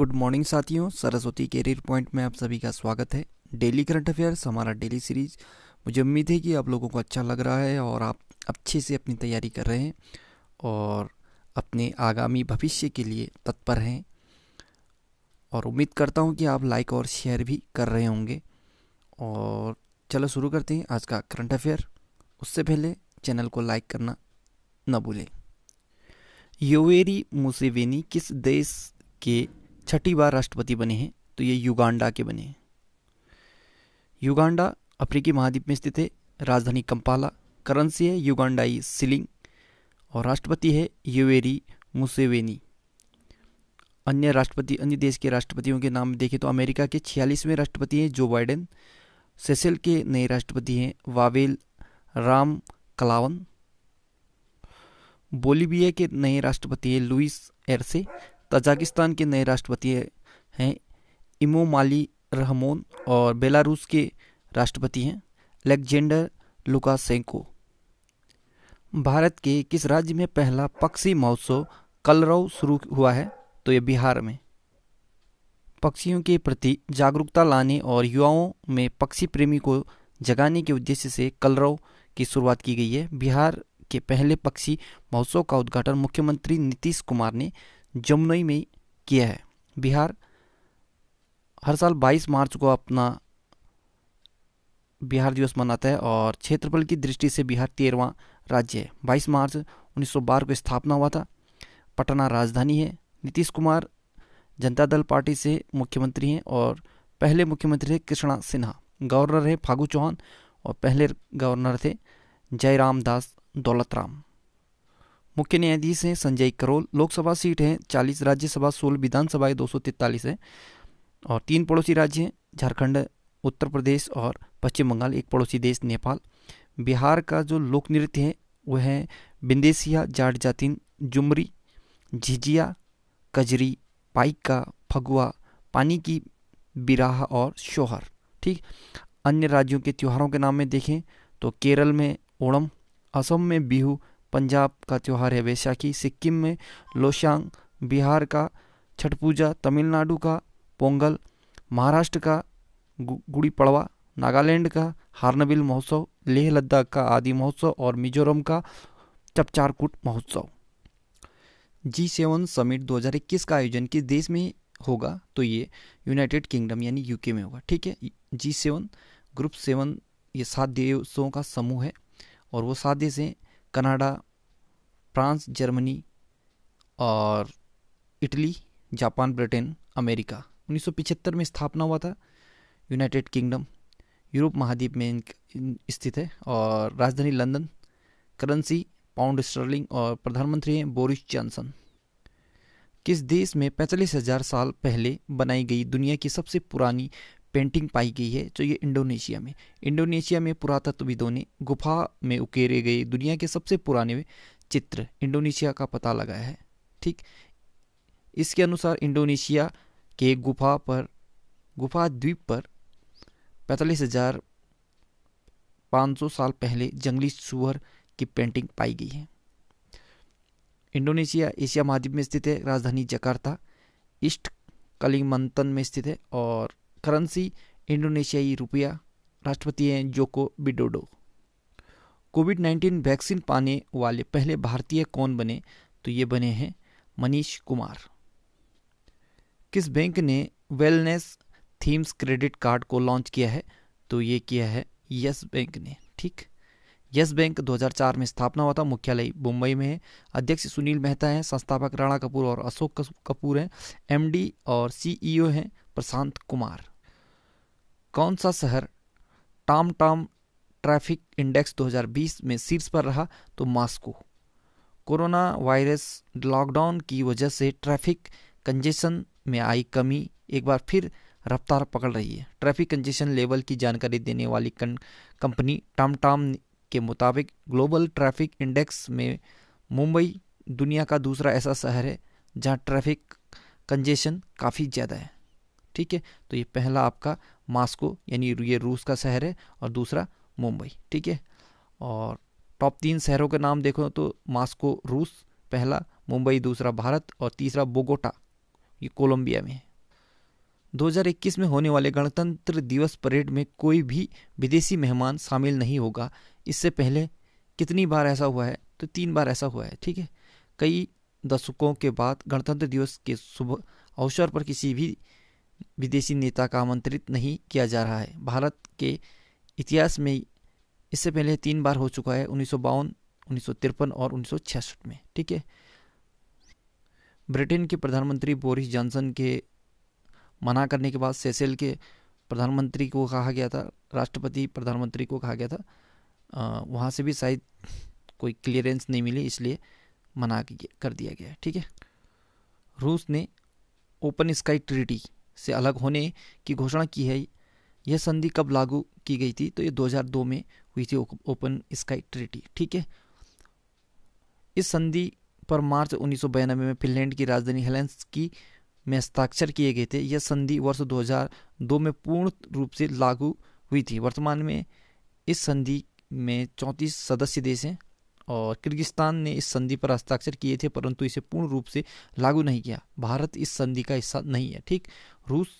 good morning साथियों Saraswati career point में आप सभी का स्वागत है डेली करंट अफेयर्स हमारा डेली सीरीज मुझे उम्मीद है कि आप लोगों को अच्छा लग रहा है और आप अच्छे से अपनी तैयारी कर रहे हैं और अपने आगामी भविष्य के लिए तत्पर हैं और उम्मीद करता हूँ कि आप लाइक और शेयर भी कर रहे होंगे और चलो शुरू करते हैं आज का करंट अफेयर उससे पहले चैनल को लाइक करना न भूलें योवेरी मुसेवेनी किस देश के छठी बार राष्ट्रपति बने हैं तो ये युगांडा के बने हैं युगांडा अफ्रीकी महाद्वीप में स्थित है राजधानी कंपाला करंसी है युगांडाई सिलिंग और राष्ट्रपति है यूवेरी मुसेवेनी अन्य राष्ट्रपति अन्य देश के राष्ट्रपतियों के नाम देखें तो अमेरिका के छियालीसवें राष्ट्रपति हैं जो बाइडेन सेसेल के नए राष्ट्रपति हैं वावेल राम कलावन बोलीबिया के नए राष्ट्रपति हैं लुइस एरसे तजाकिस्तान के नए राष्ट्रपति हैं इमोमाली रहमोन और बेलारूस के राष्ट्रपति हैं अलेक्जेंडर लुकासेंको भारत के किस राज्य में पहला पक्षी महोत्सव कलरव शुरू हुआ है तो ये बिहार में पक्षियों के प्रति जागरूकता लाने और युवाओं में पक्षी प्रेमी को जगाने के उद्देश्य से कलरव की शुरुआत की गई है बिहार के पहले पक्षी महोत्सव का उद्घाटन मुख्यमंत्री नीतीश कुमार ने जमुनई में किया है बिहार हर साल 22 मार्च को अपना बिहार दिवस मनाता है और क्षेत्रफल की दृष्टि से बिहार तेरहवा राज्य है 22 मार्च 1912 को स्थापना हुआ था पटना राजधानी है नीतीश कुमार जनता दल पार्टी से मुख्यमंत्री हैं और पहले मुख्यमंत्री थे कृष्णा सिन्हा गवर्नर है फागू चौहान और पहले गवर्नर थे जयराम दास दौलत राम मुख्य न्यायाधीश हैं संजय करोल लोकसभा सीट हैं चालीस राज्यसभा सोलह विधानसभा दो सौ तैतालीस है और तीन पड़ोसी राज्य हैं झारखंड उत्तर प्रदेश और पश्चिम बंगाल एक पड़ोसी देश नेपाल बिहार का जो लोक नृत्य है वह है बिंदेसिया जाट जातिन जुमरी झिझिया कजरी पाइका फगुआ पानी की बिराह और शोहर ठीक अन्य राज्यों के त्योहारों के नाम में देखें तो केरल में ओणम असम में बिहू पंजाब का त्यौहार है वैशाखी सिक्किम में लोशांग बिहार का छठ पूजा तमिलनाडु का पोंगल महाराष्ट्र का गुड़ी पड़वा नागालैंड का हार्नबिल महोत्सव लेह लद्दाख का आदि महोत्सव और मिजोरम का चपचारकुट महोत्सव जी सेवन समिट 2021 का आयोजन किस देश में होगा तो ये यूनाइटेड किंगडम यानी यूके में होगा ठीक है जी सेवन ग्रुप सेवन ये सात देशों का समूह है और वो सात देश हैं कनाडा फ्रांस जर्मनी और इटली जापान ब्रिटेन अमेरिका 1975 में स्थापना हुआ था यूनाइटेड किंगडम यूरोप महाद्वीप में स्थित है और राजधानी लंदन करेंसी पाउंड स्टर्लिंग और प्रधानमंत्री हैं बोरिस जॉनसन किस देश में पैंतालीस हजार साल पहले बनाई गई दुनिया की सबसे पुरानी पेंटिंग पाई गई है जो ये इंडोनेशिया में इंडोनेशिया में पुरातत्वविदों ने गुफा में उकेरे गए दुनिया के सबसे पुराने चित्र इंडोनेशिया का पता लगाया है ठीक इसके अनुसार इंडोनेशिया के गुफा पर गुफा द्वीप पर पैंतालीस हजार पाँच सौ साल पहले जंगली सुअर की पेंटिंग पाई गई है इंडोनेशिया एशिया महाद्वीप में स्थित है राजधानी जकार्ता ईस्ट कलिमंतन में स्थित है और करंसी इंडोनेशियाई रुपया राष्ट्रपति हैं Joko Widodo covid nineteen vaccine पाने वाले पहले भारतीय कौन बने तो ये बने हैं मनीष कुमार किस बैंक ने वेलनेस थीम्स क्रेडिट कार्ड को लॉन्च किया है तो ये किया है यस बैंक ने ठीक यस बैंक 2004 में स्थापना हुआ था मुख्यालय मुंबई में है अध्यक्ष सुनील मेहता हैं संस्थापक राणा कपूर और अशोक कपूर हैं एमडी और सीईओ e हैं प्रशांत कुमार कौन सा शहर टाम टाम ट्रैफिक इंडेक्स 2020 में शीर्ष पर रहा तो मास्को कोरोना वायरस लॉकडाउन की वजह से ट्रैफिक कंजेशन में आई कमी एक बार फिर रफ्तार पकड़ रही है ट्रैफिक कंजेशन लेवल की जानकारी देने वाली कंपनी टाम टाम के मुताबिक ग्लोबल ट्रैफिक इंडेक्स में मुंबई दुनिया का दूसरा ऐसा शहर है जहाँ ट्रैफिक कंजेशन काफ़ी ज़्यादा है ठीक है तो ये पहला आपका मास्को यानी ये रूस का शहर है और दूसरा मुंबई ठीक है और टॉप तीन शहरों के नाम देखो तो मास्को रूस पहला मुंबई दूसरा भारत और तीसरा बोगोटा ये कोलंबिया में है 2021 में होने वाले गणतंत्र दिवस परेड में कोई भी विदेशी मेहमान शामिल नहीं होगा इससे पहले कितनी बार ऐसा हुआ है तो तीन बार ऐसा हुआ है ठीक है कई दशकों के बाद गणतंत्र दिवस के शुभ अवसर पर किसी भी विदेशी नेता का आमंत्रित नहीं किया जा रहा है भारत के इतिहास में इससे पहले तीन बार हो चुका है उन्नीस सौ बावन उन्नीस तिरपन और उन्नीस में ठीक है ब्रिटेन के प्रधानमंत्री बोरिस जॉनसन के मना करने के बाद सेसेल के प्रधानमंत्री को कहा गया था राष्ट्रपति प्रधानमंत्री को कहा गया था आ, वहाँ से भी शायद कोई क्लियरेंस नहीं मिली इसलिए मना कर दिया गया ठीक है रूस ने ओपन स्काई ट्रीटी से अलग होने की घोषणा की है यह संधि कब लागू की गई थी तो ये 2002 में हुई थी ओपन स्काई ट्रिटी ठीक है इस संधि पर मार्च उन्नीस में फिनलैंड की राजधानी हेलेंस की में हस्ताक्षर किए गए थे यह संधि वर्ष 2002 में पूर्ण रूप से लागू हुई थी वर्तमान में इस संधि में 34 सदस्य देश हैं और किर्गिस्तान ने इस संधि पर हस्ताक्षर किए थे परंतु इसे पूर्ण रूप से लागू नहीं किया भारत इस संधि का हिस्सा नहीं है ठीक रूस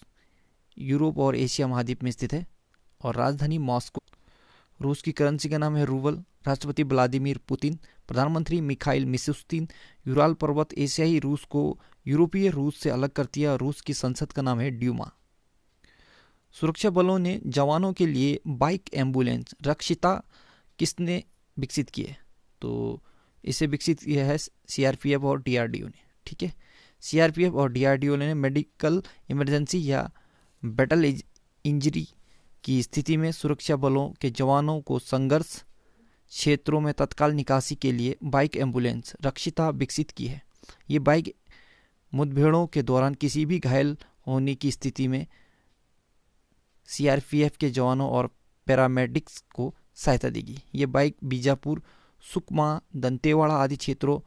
यूरोप और एशिया महाद्वीप में स्थित है और राजधानी मॉस्को रूस की करेंसी का नाम है रूबल राष्ट्रपति व्लादिमिर पुतिन प्रधानमंत्री मिखाइल मिसुस्तीन यूराल पर्वत एशियाई रूस को यूरोपीय रूस से अलग करती है रूस की संसद का नाम है ड्यूमा सुरक्षा बलों ने जवानों के लिए बाइक एम्बुलेंस रक्षिता किसने विकसित किए तो इसे विकसित किया है सीआरपीएफ और डीआरडीओ ने ठीक है सीआरपीएफ और डीआरडीओ ने मेडिकल इमरजेंसी या बैटल इंजरी की स्थिति में सुरक्षा बलों के जवानों को संघर्ष क्षेत्रों में तत्काल निकासी के लिए बाइक एम्बुलेंस रक्षिता विकसित की है ये बाइक मुठभेड़ों के दौरान किसी भी घायल होने की स्थिति में सीआरपीएफ के जवानों और पैरामेडिक्स को सहायता देगी ये बाइक बीजापुर सुकमा दंतेवाड़ा आदि क्षेत्रों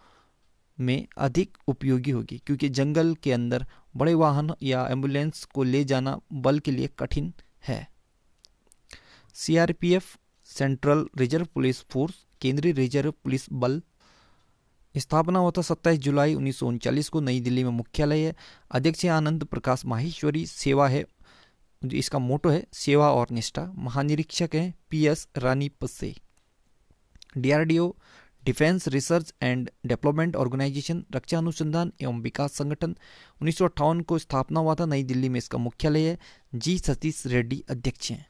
में अधिक उपयोगी होगी क्योंकि जंगल के अंदर बड़े वाहन या एम्बुलेंस को ले जाना बल के लिए कठिन है CRPF central reserve police force केंद्रीय रिजर्व पुलिस बल स्थापना होता सत्ताईस जुलाई उन्नीस को नई दिल्ली में मुख्यालय है अध्यक्ष आनंद प्रकाश माहेश्वरी सेवा है इसका मोटो है सेवा और निष्ठा महानिरीक्षक हैं पीएस रानी पसे DRDO defence research and development organisation रक्षा अनुसंधान एवं विकास संगठन उन्नीस को स्थापना हुआ था नई दिल्ली में इसका मुख्यालय है जी सतीश रेड्डी अध्यक्ष हैं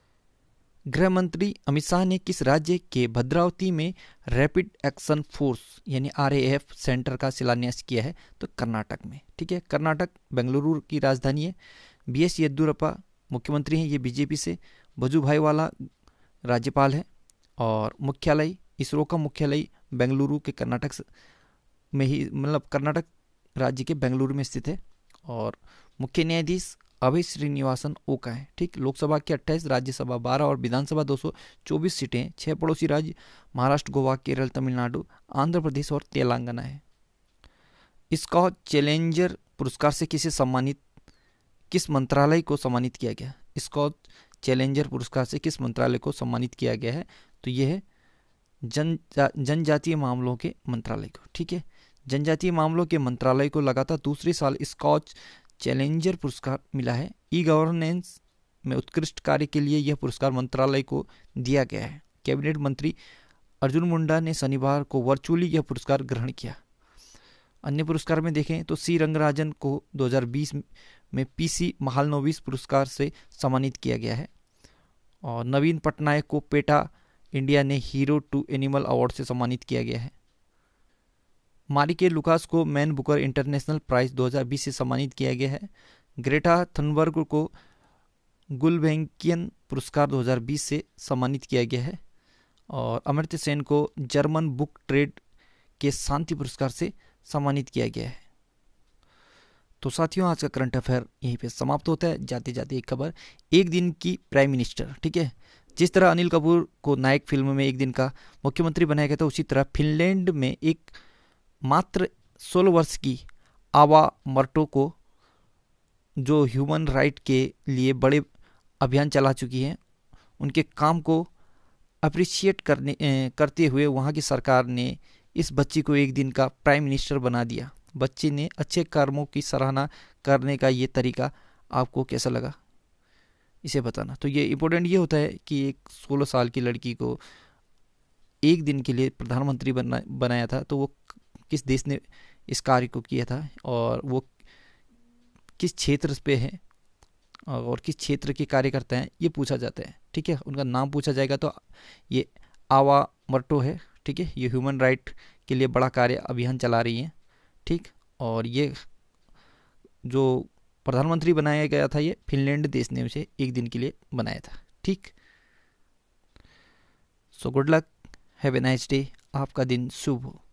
गृह मंत्री अमित शाह ने किस राज्य के भद्रावती में रैपिड एक्शन फोर्स यानी आरएएफ सेंटर का शिलान्यास किया है तो कर्नाटक में ठीक है कर्नाटक बेंगलुरु की राजधानी है बी एस येद्यूरपा मुख्यमंत्री हैं ये बीजेपी से वजूभाई वाला राज्यपाल है और मुख्यालय इसरो का मुख्यालय बेंगलुरु के कर्नाटक में ही मतलब कर्नाटक राज्य के बेंगलुरु में स्थित है और मुख्य न्यायाधीश अभय श्रीनिवासन ओ का है ठीक लोकसभा की 28 राज्यसभा 12 और विधानसभा 224 सीटें छह पड़ोसी राज्य महाराष्ट्र गोवा केरल तमिलनाडु आंध्र प्रदेश और तेलंगाना है इसका चैलेंजर पुरस्कार से किसे सम्मानित किस मंत्रालय को सम्मानित किया गया इसका चैलेंजर पुरस्कार से किस मंत्रालय को सम्मानित किया गया है तो यह है जन जनजातीय मामलों के मंत्रालय को ठीक है जनजातीय मामलों के मंत्रालय को लगातार दूसरे साल स्कॉच चैलेंजर पुरस्कार मिला है ई गवर्नेंस में उत्कृष्ट कार्य के लिए यह पुरस्कार मंत्रालय को दिया गया है कैबिनेट मंत्री अर्जुन मुंडा ने शनिवार को वर्चुअली यह पुरस्कार ग्रहण किया अन्य पुरस्कार में देखें तो सी रंगराजन को 2020 में पीसी महालनोविस पुरस्कार से सम्मानित किया गया है और नवीन पटनायक को पेटा इंडिया ने हीरो टू एनिमल अवार्ड से सम्मानित किया गया है मारी के लुकास को मैन बुकर इंटरनेशनल प्राइज 2020 से सम्मानित किया गया है ग्रेटा थनबर्ग को गुलभेंकियन पुरस्कार 2020 से सम्मानित किया गया है और अमृत सेन को जर्मन बुक ट्रेड के शांति पुरस्कार से सम्मानित किया गया है तो साथियों आज का करंट अफेयर यहीं पे समाप्त होता है जाते जाते एक खबर एक दिन की प्राइम मिनिस्टर ठीक है जिस तरह अनिल कपूर को नायक फिल्म में एक दिन का मुख्यमंत्री बनाया गया था उसी तरह फिनलैंड में एक मात्र सोलह वर्ष की आवा मर्टो को जो ह्यूमन राइट के लिए बड़े अभियान चला चुकी हैं उनके काम को अप्रिशिएट करने करते हुए वहाँ की सरकार ने इस बच्ची को एक दिन का प्राइम मिनिस्टर बना दिया बच्चे ने अच्छे कर्मों की सराहना करने का ये तरीका आपको कैसा लगा इसे बताना तो ये इम्पोर्टेंट ये होता है कि एक सोलह साल की लड़की को एक दिन के लिए प्रधानमंत्री बना बनाया था तो वो किस देश ने इस कार्य को किया था और वो किस क्षेत्र पे है और किस क्षेत्र के कार्यकर्ता हैं ये पूछा जाता है ठीक है उनका नाम पूछा जाएगा तो ये आवा मर्टो है ठीक है ये ह्यूमन राइट के लिए बड़ा कार्य अभियान चला रही हैं ठीक और ये जो प्रधानमंत्री बनाया गया था ये फिनलैंड देश ने उसे एक दिन के लिए बनाया था ठीक so good luck have a nice day आपका दिन शुभ हो